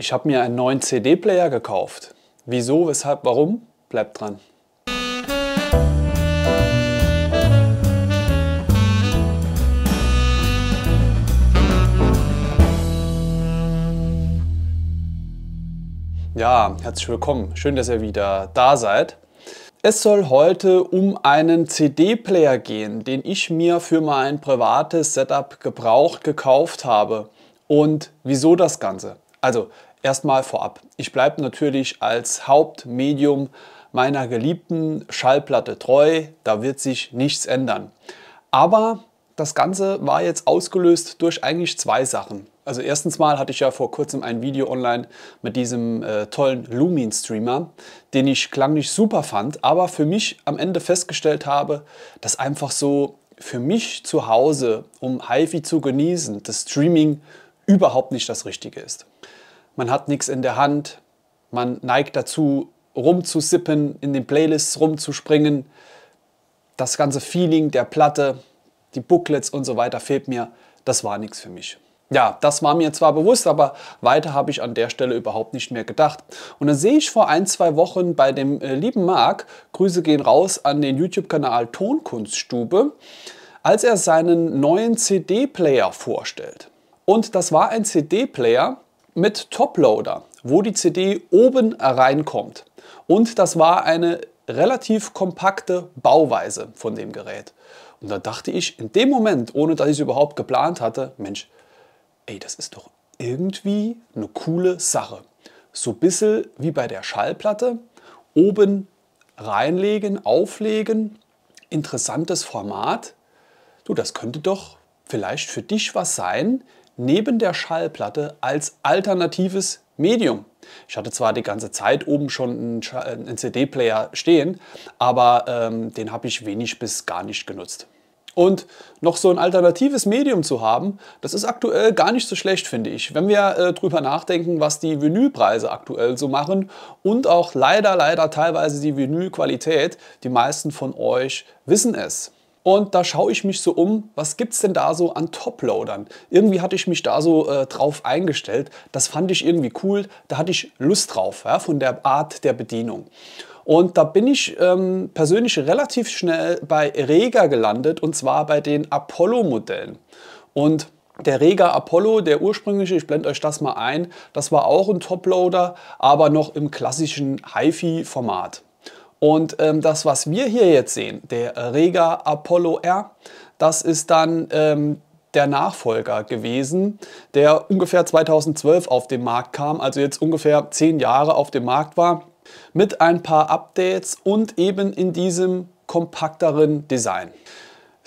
Ich habe mir einen neuen CD-Player gekauft. Wieso, weshalb, warum? Bleibt dran. Ja, herzlich willkommen. Schön, dass ihr wieder da seid. Es soll heute um einen CD-Player gehen, den ich mir für mein privates Setup gebraucht gekauft habe. Und wieso das Ganze? Also, Erstmal vorab. Ich bleibe natürlich als Hauptmedium meiner geliebten Schallplatte treu. Da wird sich nichts ändern. Aber das Ganze war jetzt ausgelöst durch eigentlich zwei Sachen. Also erstens mal hatte ich ja vor kurzem ein Video online mit diesem äh, tollen Lumin Streamer, den ich klanglich super fand, aber für mich am Ende festgestellt habe, dass einfach so für mich zu Hause, um HiFi zu genießen, das Streaming überhaupt nicht das Richtige ist man hat nichts in der Hand, man neigt dazu, rumzusippen, in den Playlists rumzuspringen. Das ganze Feeling der Platte, die Booklets und so weiter fehlt mir. Das war nichts für mich. Ja, das war mir zwar bewusst, aber weiter habe ich an der Stelle überhaupt nicht mehr gedacht. Und dann sehe ich vor ein, zwei Wochen bei dem äh, lieben Marc, Grüße gehen raus an den YouTube-Kanal Tonkunststube, als er seinen neuen CD-Player vorstellt. Und das war ein CD-Player, mit Toploader, wo die CD oben reinkommt. Und das war eine relativ kompakte Bauweise von dem Gerät. Und da dachte ich in dem Moment, ohne dass ich es überhaupt geplant hatte, Mensch, ey, das ist doch irgendwie eine coole Sache. So ein bisschen wie bei der Schallplatte, oben reinlegen, auflegen, interessantes Format. Du, das könnte doch vielleicht für dich was sein, neben der Schallplatte als alternatives Medium. Ich hatte zwar die ganze Zeit oben schon einen CD-Player äh, stehen, aber ähm, den habe ich wenig bis gar nicht genutzt. Und noch so ein alternatives Medium zu haben, das ist aktuell gar nicht so schlecht, finde ich. Wenn wir äh, drüber nachdenken, was die Vinylpreise aktuell so machen und auch leider, leider teilweise die Vinylqualität, die meisten von euch wissen es. Und da schaue ich mich so um, was gibt es denn da so an Toploadern? Irgendwie hatte ich mich da so äh, drauf eingestellt. Das fand ich irgendwie cool. Da hatte ich Lust drauf, ja, von der Art der Bedienung. Und da bin ich ähm, persönlich relativ schnell bei Rega gelandet und zwar bei den Apollo-Modellen. Und der Rega Apollo, der ursprüngliche, ich blende euch das mal ein, das war auch ein Toploader, aber noch im klassischen HiFi-Format. Und ähm, das, was wir hier jetzt sehen, der äh, Rega Apollo R, das ist dann ähm, der Nachfolger gewesen, der ungefähr 2012 auf den Markt kam, also jetzt ungefähr zehn Jahre auf dem Markt war, mit ein paar Updates und eben in diesem kompakteren Design.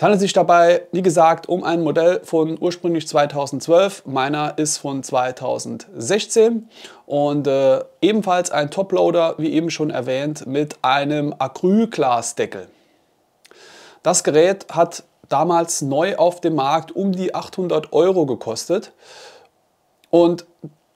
Es handelt sich dabei, wie gesagt, um ein Modell von ursprünglich 2012. Meiner ist von 2016 und äh, ebenfalls ein Toploader, wie eben schon erwähnt, mit einem Acrylglasdeckel. Das Gerät hat damals neu auf dem Markt um die 800 Euro gekostet und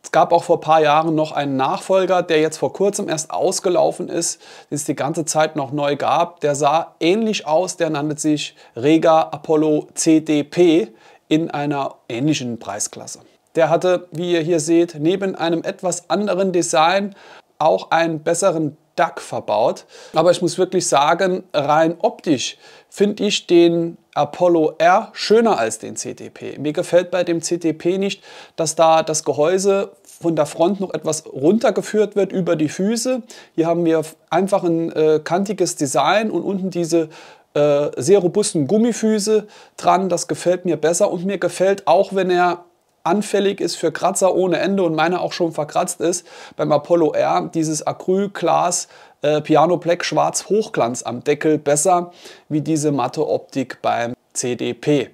es gab auch vor ein paar Jahren noch einen Nachfolger, der jetzt vor kurzem erst ausgelaufen ist, den es die ganze Zeit noch neu gab. Der sah ähnlich aus, der nannte sich Rega Apollo CDP in einer ähnlichen Preisklasse. Der hatte, wie ihr hier seht, neben einem etwas anderen Design auch einen besseren Duck verbaut. Aber ich muss wirklich sagen, rein optisch finde ich den Apollo R schöner als den CTP. Mir gefällt bei dem CTP nicht, dass da das Gehäuse von der Front noch etwas runtergeführt wird über die Füße. Hier haben wir einfach ein äh, kantiges Design und unten diese äh, sehr robusten Gummifüße dran. Das gefällt mir besser und mir gefällt auch, wenn er anfällig ist für Kratzer ohne Ende und meiner auch schon verkratzt ist, beim Apollo R dieses Acrylglas äh, Piano Black Schwarz Hochglanz am Deckel besser wie diese matte Optik beim CDP.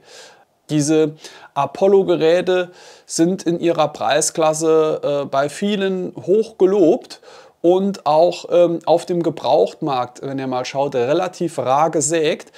Diese Apollo-Geräte sind in ihrer Preisklasse äh, bei vielen hoch gelobt und auch ähm, auf dem Gebrauchtmarkt, wenn ihr mal schaut, relativ rar gesägt.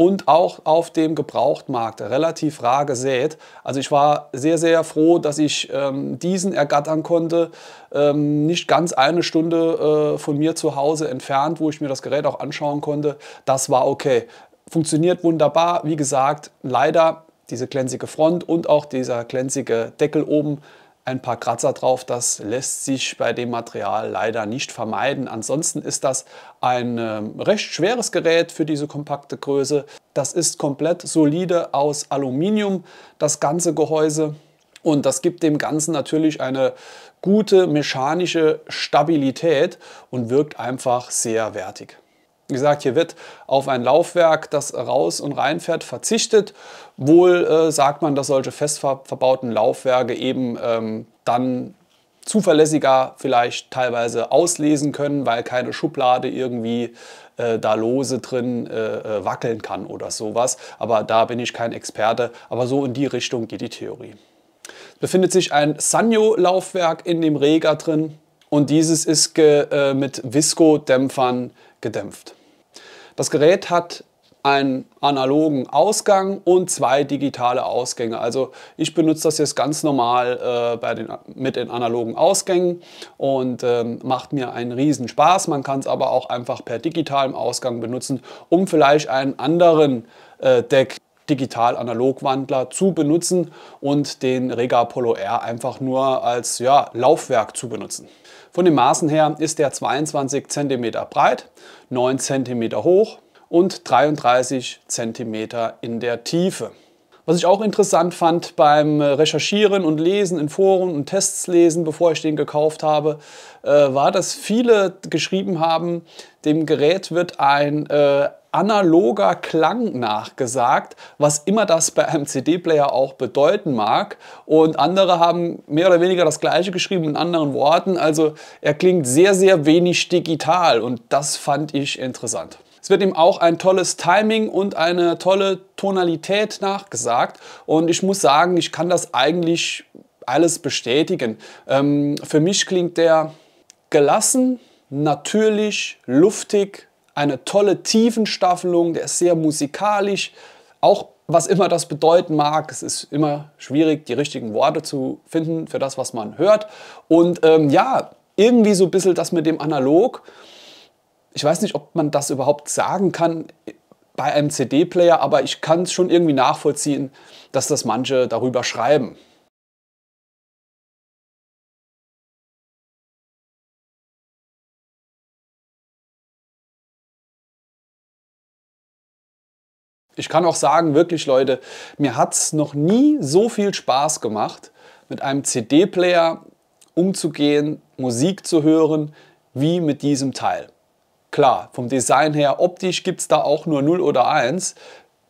und auch auf dem Gebrauchtmarkt relativ rar gesät. Also ich war sehr, sehr froh, dass ich ähm, diesen ergattern konnte, ähm, nicht ganz eine Stunde äh, von mir zu Hause entfernt, wo ich mir das Gerät auch anschauen konnte. Das war okay. Funktioniert wunderbar. Wie gesagt, leider diese glänzige Front und auch dieser glänzige Deckel oben ein paar Kratzer drauf. Das lässt sich bei dem Material leider nicht vermeiden. Ansonsten ist das ein ähm, recht schweres Gerät für diese kompakte Größe. Das ist komplett solide aus Aluminium, das ganze Gehäuse. Und das gibt dem Ganzen natürlich eine gute mechanische Stabilität und wirkt einfach sehr wertig. Wie gesagt, hier wird auf ein Laufwerk, das raus und reinfährt, verzichtet. Wohl äh, sagt man, dass solche fest verbauten Laufwerke eben ähm, dann zuverlässiger vielleicht teilweise auslesen können, weil keine Schublade irgendwie äh, da lose drin äh, äh, wackeln kann oder sowas. Aber da bin ich kein Experte. Aber so in die Richtung geht die Theorie. Es befindet sich ein Sanyo-Laufwerk in dem Reger drin und dieses ist äh, mit Visco-Dämpfern gedämpft. Das Gerät hat einen analogen Ausgang und zwei digitale Ausgänge. Also ich benutze das jetzt ganz normal äh, bei den, mit den analogen Ausgängen und ähm, macht mir einen riesen Spaß. Man kann es aber auch einfach per digitalem Ausgang benutzen, um vielleicht einen anderen äh, Deck Digital-Analog-Wandler zu benutzen und den Rega Polo R einfach nur als ja, Laufwerk zu benutzen. Von den Maßen her ist er 22 cm breit, 9 cm hoch und 33 cm in der Tiefe. Was ich auch interessant fand beim Recherchieren und Lesen in Foren und Tests lesen, bevor ich den gekauft habe, äh, war, dass viele geschrieben haben, dem Gerät wird ein äh, analoger Klang nachgesagt, was immer das bei einem CD-Player auch bedeuten mag. Und andere haben mehr oder weniger das gleiche geschrieben in anderen Worten. Also er klingt sehr, sehr wenig digital und das fand ich interessant. Es wird ihm auch ein tolles Timing und eine tolle Tonalität nachgesagt. Und ich muss sagen, ich kann das eigentlich alles bestätigen. Ähm, für mich klingt der gelassen, natürlich, luftig, eine tolle Tiefenstaffelung, der ist sehr musikalisch, auch was immer das bedeuten mag. Es ist immer schwierig, die richtigen Worte zu finden für das, was man hört. Und ähm, ja, irgendwie so ein bisschen das mit dem Analog. Ich weiß nicht, ob man das überhaupt sagen kann bei einem CD-Player, aber ich kann es schon irgendwie nachvollziehen, dass das manche darüber schreiben. Ich kann auch sagen, wirklich Leute, mir hat es noch nie so viel Spaß gemacht, mit einem CD-Player umzugehen, Musik zu hören, wie mit diesem Teil. Klar, vom Design her, optisch gibt es da auch nur 0 oder 1.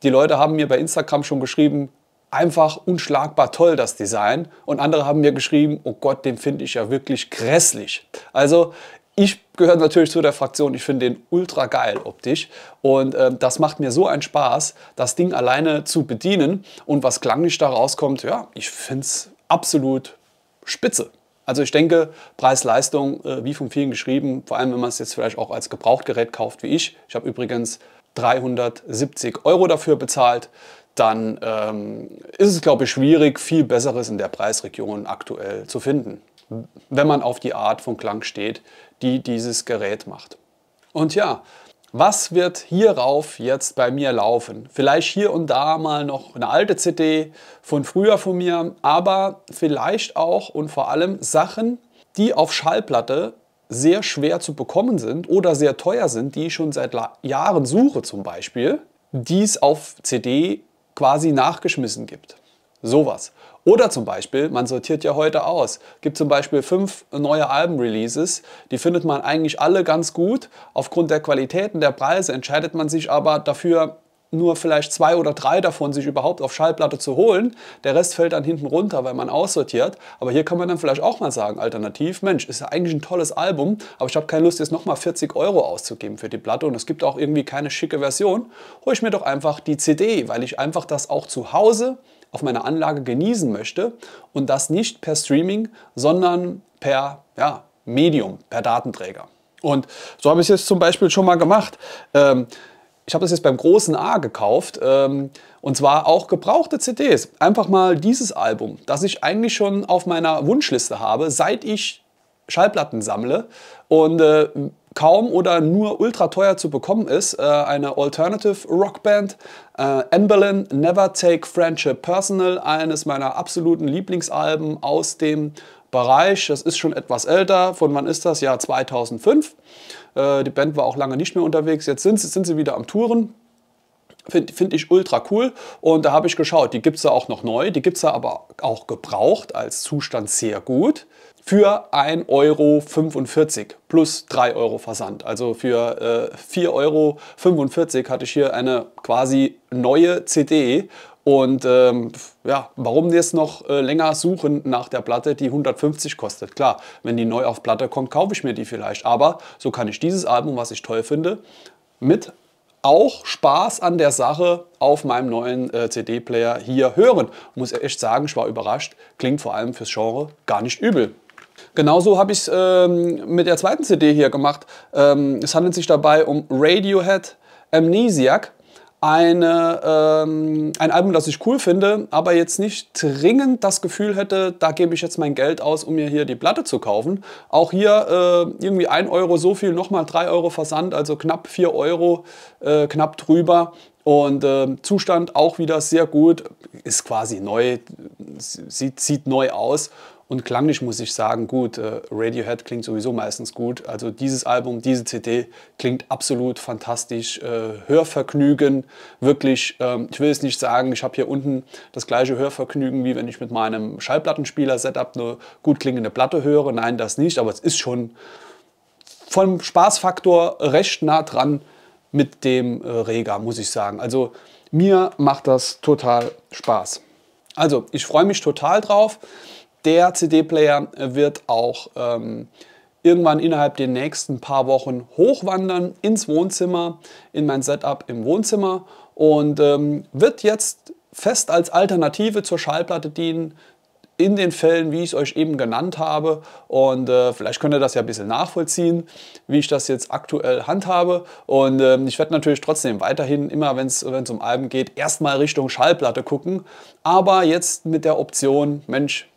Die Leute haben mir bei Instagram schon geschrieben, einfach unschlagbar toll das Design. Und andere haben mir geschrieben, oh Gott, den finde ich ja wirklich grässlich. Also ich gehöre natürlich zu der Fraktion, ich finde den ultra geil optisch und äh, das macht mir so einen Spaß, das Ding alleine zu bedienen und was klanglich da rauskommt, ja, ich finde es absolut spitze. Also ich denke, Preis-Leistung, äh, wie von vielen geschrieben, vor allem wenn man es jetzt vielleicht auch als Gebrauchtgerät kauft wie ich, ich habe übrigens 370 Euro dafür bezahlt, dann ähm, ist es, glaube ich, schwierig, viel Besseres in der Preisregion aktuell zu finden wenn man auf die Art von Klang steht, die dieses Gerät macht. Und ja, was wird hierauf jetzt bei mir laufen? Vielleicht hier und da mal noch eine alte CD von früher von mir, aber vielleicht auch und vor allem Sachen, die auf Schallplatte sehr schwer zu bekommen sind oder sehr teuer sind, die ich schon seit Jahren suche zum Beispiel, die es auf CD quasi nachgeschmissen gibt. Sowas. Oder zum Beispiel, man sortiert ja heute aus. Gibt zum Beispiel fünf neue Alben-Releases, die findet man eigentlich alle ganz gut. Aufgrund der Qualitäten der Preise entscheidet man sich aber dafür, nur vielleicht zwei oder drei davon sich überhaupt auf Schallplatte zu holen. Der Rest fällt dann hinten runter, weil man aussortiert. Aber hier kann man dann vielleicht auch mal sagen, alternativ, Mensch, ist ja eigentlich ein tolles Album, aber ich habe keine Lust, jetzt nochmal 40 Euro auszugeben für die Platte und es gibt auch irgendwie keine schicke Version. Hol ich mir doch einfach die CD, weil ich einfach das auch zu Hause auf meiner Anlage genießen möchte und das nicht per Streaming, sondern per ja, Medium, per Datenträger. Und so habe ich es jetzt zum Beispiel schon mal gemacht. Ähm, ich habe das jetzt beim großen A gekauft ähm, und zwar auch gebrauchte CDs. Einfach mal dieses Album, das ich eigentlich schon auf meiner Wunschliste habe, seit ich Schallplatten sammle. Und äh, kaum oder nur ultra teuer zu bekommen ist, äh, eine Alternative Rockband. Äh, Amberlin, Never Take Friendship Personal, eines meiner absoluten Lieblingsalben aus dem Bereich. Das ist schon etwas älter. Von wann ist das? Jahr 2005. Äh, die Band war auch lange nicht mehr unterwegs. Jetzt sind, sind sie wieder am Touren. Finde find ich ultra cool. Und da habe ich geschaut, die gibt es ja auch noch neu. Die gibt es ja aber auch gebraucht, als Zustand sehr gut für 1,45 Euro plus 3 Euro Versand. Also für äh, 4,45 Euro hatte ich hier eine quasi neue CD und ähm, ja, warum jetzt noch äh, länger suchen nach der Platte, die 150 kostet? Klar, wenn die neu auf Platte kommt, kaufe ich mir die vielleicht. Aber so kann ich dieses Album, was ich toll finde, mit auch Spaß an der Sache auf meinem neuen äh, CD-Player hier hören. Muss echt sagen, ich war überrascht. Klingt vor allem fürs Genre gar nicht übel. Genauso habe ich es ähm, mit der zweiten CD hier gemacht. Ähm, es handelt sich dabei um Radiohead Amnesiac. Eine, ähm, ein Album, das ich cool finde, aber jetzt nicht dringend das Gefühl hätte, da gebe ich jetzt mein Geld aus, um mir hier die Platte zu kaufen. Auch hier äh, irgendwie 1 Euro so viel, nochmal 3 Euro Versand, also knapp 4 Euro, äh, knapp drüber. Und äh, Zustand auch wieder sehr gut, ist quasi neu, sieht, sieht neu aus und klanglich muss ich sagen, gut, äh, Radiohead klingt sowieso meistens gut. Also dieses Album, diese CD klingt absolut fantastisch. Äh, Hörvergnügen, wirklich, ähm, ich will es nicht sagen, ich habe hier unten das gleiche Hörvergnügen, wie wenn ich mit meinem Schallplattenspieler-Setup eine gut klingende Platte höre. Nein, das nicht, aber es ist schon vom Spaßfaktor recht nah dran mit dem äh, Rega, muss ich sagen. Also mir macht das total Spaß. Also, ich freue mich total drauf. Der CD-Player wird auch ähm, irgendwann innerhalb der nächsten paar Wochen hochwandern ins Wohnzimmer, in mein Setup im Wohnzimmer und ähm, wird jetzt fest als Alternative zur Schallplatte dienen, in den Fällen, wie ich es euch eben genannt habe. Und äh, vielleicht könnt ihr das ja ein bisschen nachvollziehen, wie ich das jetzt aktuell handhabe. Und ähm, ich werde natürlich trotzdem weiterhin immer, wenn es um Alben geht, erstmal Richtung Schallplatte gucken. Aber jetzt mit der Option, Mensch,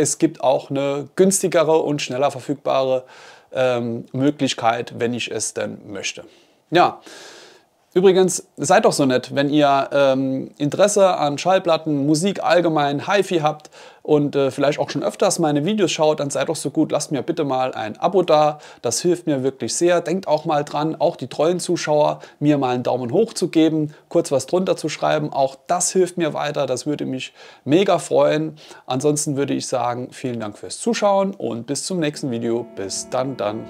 es gibt auch eine günstigere und schneller verfügbare ähm, Möglichkeit, wenn ich es denn möchte. Ja, Übrigens, seid doch so nett, wenn ihr ähm, Interesse an Schallplatten, Musik allgemein, HiFi habt und äh, vielleicht auch schon öfters meine Videos schaut, dann seid doch so gut, lasst mir bitte mal ein Abo da. Das hilft mir wirklich sehr. Denkt auch mal dran, auch die treuen Zuschauer, mir mal einen Daumen hoch zu geben, kurz was drunter zu schreiben. Auch das hilft mir weiter. Das würde mich mega freuen. Ansonsten würde ich sagen, vielen Dank fürs Zuschauen und bis zum nächsten Video. Bis dann, dann.